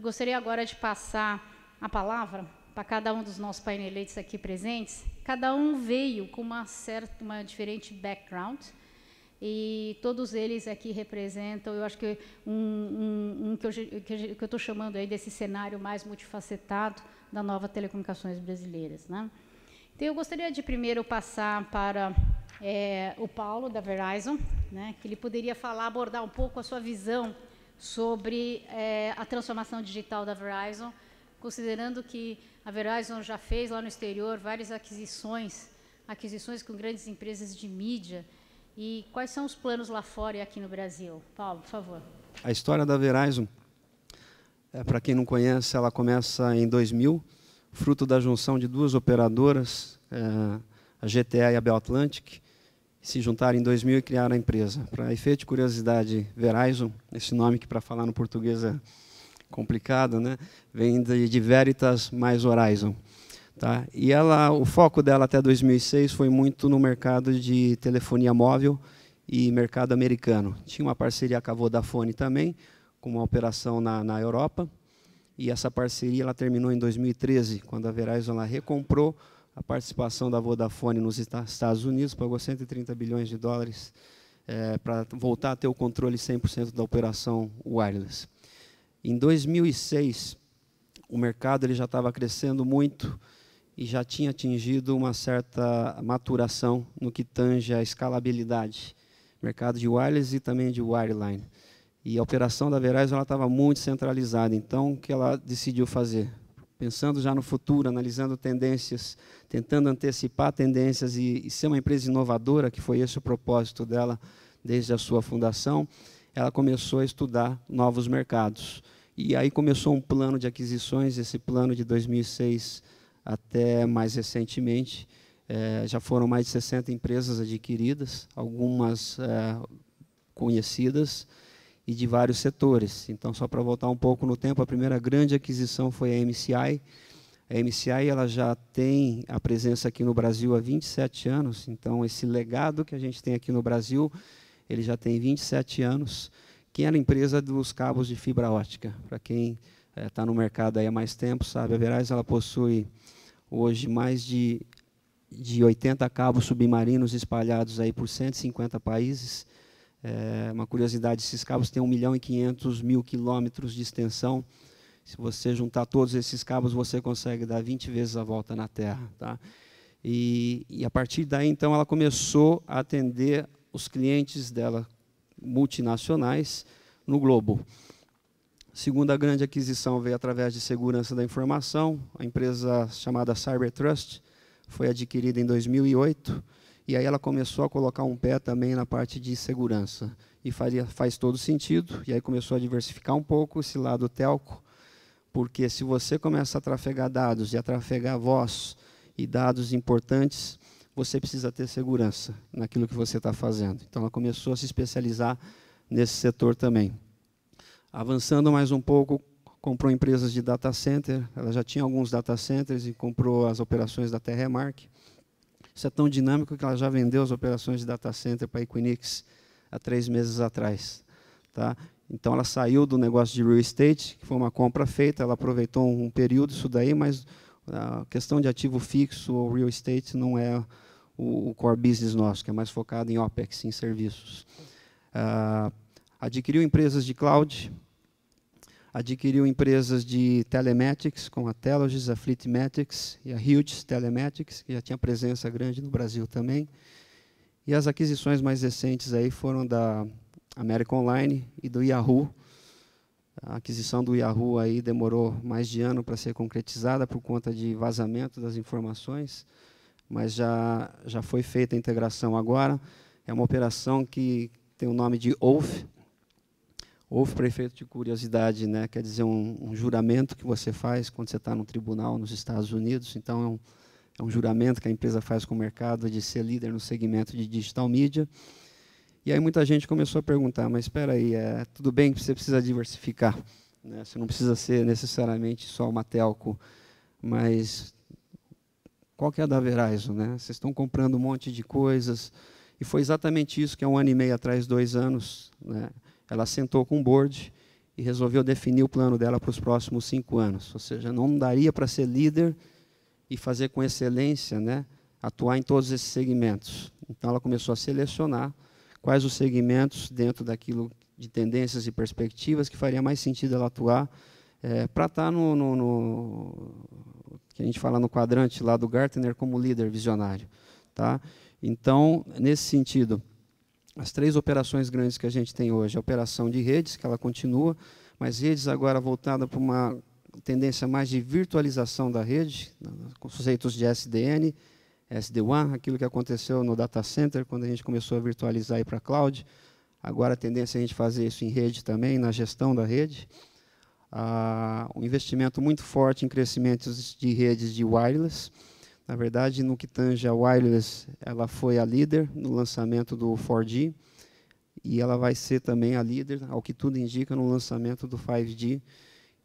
Eu gostaria agora de passar a palavra para cada um dos nossos painelistas aqui presentes. Cada um veio com uma certa, uma diferente background e todos eles aqui representam, eu acho que um, um, um que eu estou chamando aí desse cenário mais multifacetado da nova telecomunicações brasileiras, né? Então eu gostaria de primeiro passar para é, o Paulo da Verizon, né, que ele poderia falar, abordar um pouco a sua visão sobre é, a transformação digital da Verizon, considerando que a Verizon já fez lá no exterior várias aquisições, aquisições com grandes empresas de mídia. E quais são os planos lá fora e aqui no Brasil? Paulo, por favor. A história da Verizon, é, para quem não conhece, ela começa em 2000, fruto da junção de duas operadoras, é, a GTA e a Bell Atlantic, se juntaram em 2000 e criaram a empresa. Para efeito de curiosidade, Verizon, esse nome que para falar no português é complicado, né? vem de, de Veritas mais Horizon. Tá? E ela, o foco dela até 2006 foi muito no mercado de telefonia móvel e mercado americano. Tinha uma parceria com a Vodafone também, com uma operação na, na Europa. E essa parceria ela terminou em 2013, quando a Verizon ela recomprou a participação da Vodafone nos Estados Unidos, pagou 130 bilhões de dólares é, para voltar a ter o controle 100% da operação wireless. Em 2006, o mercado ele já estava crescendo muito e já tinha atingido uma certa maturação no que tange a escalabilidade, mercado de wireless e também de wireline. E a operação da Verizon estava muito centralizada, então o que ela decidiu fazer? pensando já no futuro, analisando tendências, tentando antecipar tendências e, e ser uma empresa inovadora, que foi esse o propósito dela desde a sua fundação, ela começou a estudar novos mercados. E aí começou um plano de aquisições, esse plano de 2006 até mais recentemente. É, já foram mais de 60 empresas adquiridas, algumas é, conhecidas, e de vários setores. Então, só para voltar um pouco no tempo, a primeira grande aquisição foi a MCI. A MCI ela já tem a presença aqui no Brasil há 27 anos, então esse legado que a gente tem aqui no Brasil, ele já tem 27 anos, que era a empresa dos cabos de fibra ótica. Para quem está eh, é, no mercado aí há mais tempo, sabe, a Veraz ela possui hoje mais de, de 80 cabos submarinos espalhados aí por 150 países, é uma curiosidade, esses cabos têm 1 milhão e 500 mil quilômetros de extensão. Se você juntar todos esses cabos, você consegue dar 20 vezes a volta na Terra. Tá? E, e a partir daí, então, ela começou a atender os clientes dela multinacionais no globo. Segunda grande aquisição veio através de segurança da informação. A empresa chamada Cyber Trust foi adquirida em 2008 e aí ela começou a colocar um pé também na parte de segurança. E faz todo sentido. E aí começou a diversificar um pouco esse lado telco, porque se você começa a trafegar dados e a trafegar voz e dados importantes, você precisa ter segurança naquilo que você está fazendo. Então ela começou a se especializar nesse setor também. Avançando mais um pouco, comprou empresas de data center, ela já tinha alguns data centers e comprou as operações da Terremark. Isso é tão dinâmico que ela já vendeu as operações de data center para a Equinix há três meses atrás. Tá? Então, ela saiu do negócio de real estate, que foi uma compra feita, ela aproveitou um período isso daí, mas a questão de ativo fixo ou real estate não é o, core business nosso, que é mais focado em OPEX, em serviços. Uh, adquiriu empresas de cloud, adquiriu empresas de telematics, como a Telogis, a Fleetmatics e a Hughes Telematics, que já tinha presença grande no Brasil também. E as aquisições mais recentes aí foram da América Online e do Yahoo. A aquisição do Yahoo aí demorou mais de ano para ser concretizada por conta de vazamento das informações, mas já, já foi feita a integração agora. É uma operação que tem o nome de OAF, Houve prefeito de curiosidade, né? quer dizer, um, um juramento que você faz quando você está no tribunal nos Estados Unidos. Então, é um, é um juramento que a empresa faz com o mercado de ser líder no segmento de digital mídia. E aí muita gente começou a perguntar, mas espera aí, é, tudo bem que você precisa diversificar, né? você não precisa ser necessariamente só uma telco, mas qual que é a da Verizon? Né? Vocês estão comprando um monte de coisas, e foi exatamente isso que há um ano e meio atrás, dois anos, né? Ela sentou com o board e resolveu definir o plano dela para os próximos cinco anos. Ou seja, não daria para ser líder e fazer com excelência, né, atuar em todos esses segmentos. Então, ela começou a selecionar quais os segmentos dentro daquilo de tendências e perspectivas que faria mais sentido ela atuar é, para estar tá no, no, no, que a gente fala no quadrante lá do Gartner como líder visionário, tá? Então nesse sentido as três operações grandes que a gente tem hoje. A operação de redes, que ela continua, mas redes agora voltada para uma tendência mais de virtualização da rede, com conceitos de SDN, SD-WAN, aquilo que aconteceu no data center, quando a gente começou a virtualizar e para cloud. Agora a tendência é a gente fazer isso em rede também, na gestão da rede. Ah, um investimento muito forte em crescimentos de redes de wireless, na verdade, no que tange a wireless, ela foi a líder no lançamento do 4G e ela vai ser também a líder, ao que tudo indica, no lançamento do 5G.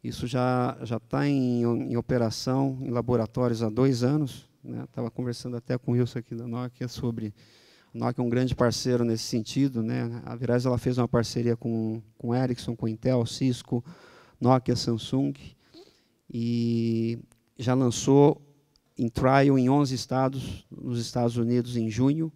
Isso já já está em, em, operação em laboratórios há dois anos. Né? Estava conversando até com o Wilson aqui da Nokia sobre a Nokia é um grande parceiro nesse sentido. Né? A Viraz ela fez uma parceria com, com Ericsson, com Intel, Cisco, Nokia, Samsung. E já lançou em trial em 11 estados, nos Estados Unidos em junho,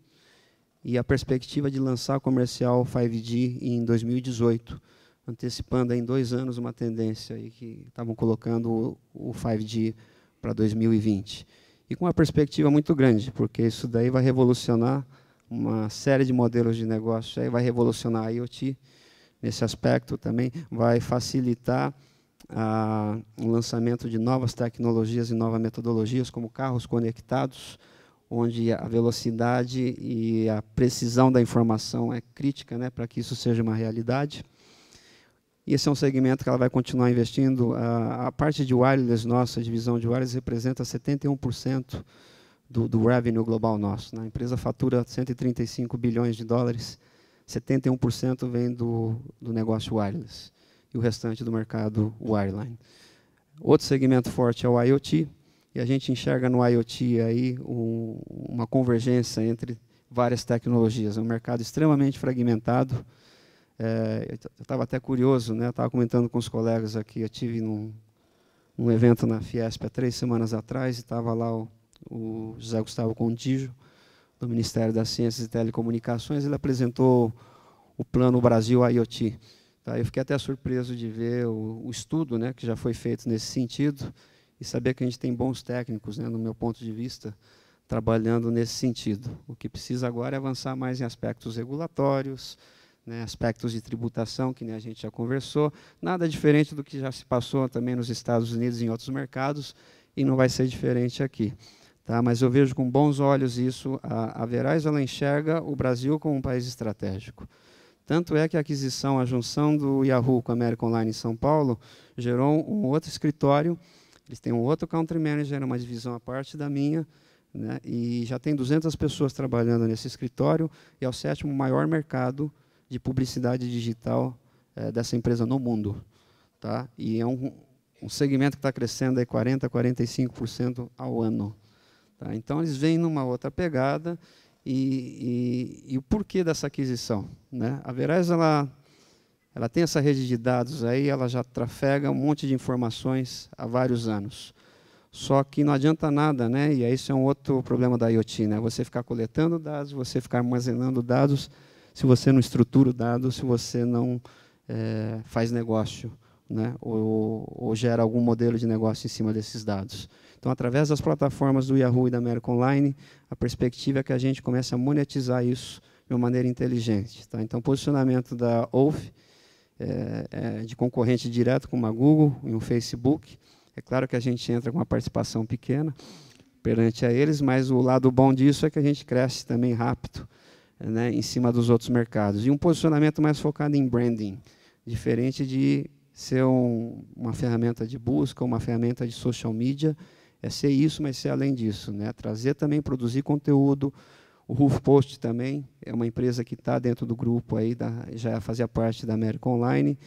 e a perspectiva de lançar comercial 5G em 2018, antecipando em dois anos uma tendência aí que estavam colocando o, 5G para 2020. E com uma perspectiva muito grande, porque isso daí vai revolucionar uma série de modelos de negócio, aí vai revolucionar a IoT nesse aspecto também, vai facilitar ah, o lançamento de novas tecnologias e novas metodologias, como carros conectados, onde a velocidade e a precisão da informação é crítica né, para que isso seja uma realidade. Esse é um segmento que ela vai continuar investindo. A, a parte de wireless nossa, a divisão de wireless, representa 71% do, do revenue global nosso. Né? A empresa fatura 135 bilhões de dólares, 71% vem do, do negócio wireless e o restante do mercado wireline. Outro segmento forte é o IoT, e a gente enxerga no IoT aí um, uma convergência entre várias tecnologias. É um mercado extremamente fragmentado. É, eu estava até curioso, né? Estava comentando com os colegas aqui. Eu tive num, num evento na Fiesp há três semanas atrás e estava lá o, o, José Gustavo Condijo do Ministério das Ciências e Telecomunicações. Ele apresentou o plano Brasil IoT. Tá? Eu fiquei até surpreso de ver o, o estudo né, que já foi feito nesse sentido e saber que a gente tem bons técnicos, né, no meu ponto de vista, trabalhando nesse sentido. O que precisa agora é avançar mais em aspectos regulatórios, né, aspectos de tributação, que nem a gente já conversou, nada diferente do que já se passou também nos Estados Unidos e em outros mercados, e não vai ser diferente aqui. Tá? Mas eu vejo com bons olhos isso. A, a Verais ela enxerga o Brasil como um país estratégico. Tanto é que a aquisição, a junção do Yahoo com a América Online em São Paulo, gerou um outro escritório. Eles têm um outro country manager, uma divisão à parte da minha, né? e já tem 200 pessoas trabalhando nesse escritório, e é o sétimo maior mercado de publicidade digital é, dessa empresa no mundo. Tá? E é um, um segmento que está crescendo aí 40%, 45% ao ano. Tá? Então, eles vêm numa outra pegada e, e, e, o porquê dessa aquisição. Né? A Verez ela, ela tem essa rede de dados aí, ela já trafega um monte de informações há vários anos. Só que não adianta nada, né? e isso é um outro problema da IoT, né? você ficar coletando dados, você ficar armazenando dados, se você não estrutura o dado, se você não é, faz negócio né? ou, ou gera algum modelo de negócio em cima desses dados. Então, através das plataformas do Yahoo e da América Online, a perspectiva é que a gente comece a monetizar isso de uma maneira inteligente. Tá? Então, posicionamento da OUF é, é de concorrente direto com uma Google e um Facebook. É claro que a gente entra com uma participação pequena perante a eles, mas o lado bom disso é que a gente cresce também rápido né, em cima dos outros mercados. E um posicionamento mais focado em branding, diferente de ser um, uma ferramenta de busca, uma ferramenta de social media, é ser isso, mas ser além disso. Né? Trazer também, produzir conteúdo. O Post também é uma empresa que está dentro do grupo, aí da, já fazia parte da América Online.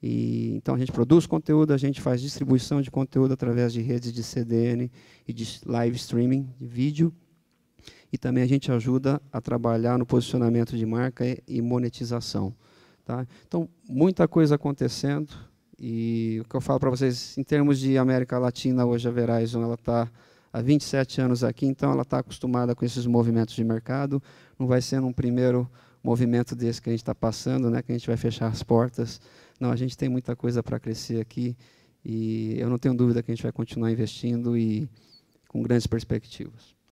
E, então, a gente produz conteúdo, a gente faz distribuição de conteúdo através de redes de CDN e de live streaming de vídeo. E também a gente ajuda a trabalhar no posicionamento de marca e monetização. Tá? Então, muita coisa acontecendo. E o que eu falo para vocês, em termos de América Latina, hoje a Verizon ela está há 27 anos aqui, então ela está acostumada com esses movimentos de mercado. Não vai ser um primeiro movimento desse que a gente está passando, né, que a gente vai fechar as portas. Não, a gente tem muita coisa para crescer aqui e eu não tenho dúvida que a gente vai continuar investindo e com grandes perspectivas.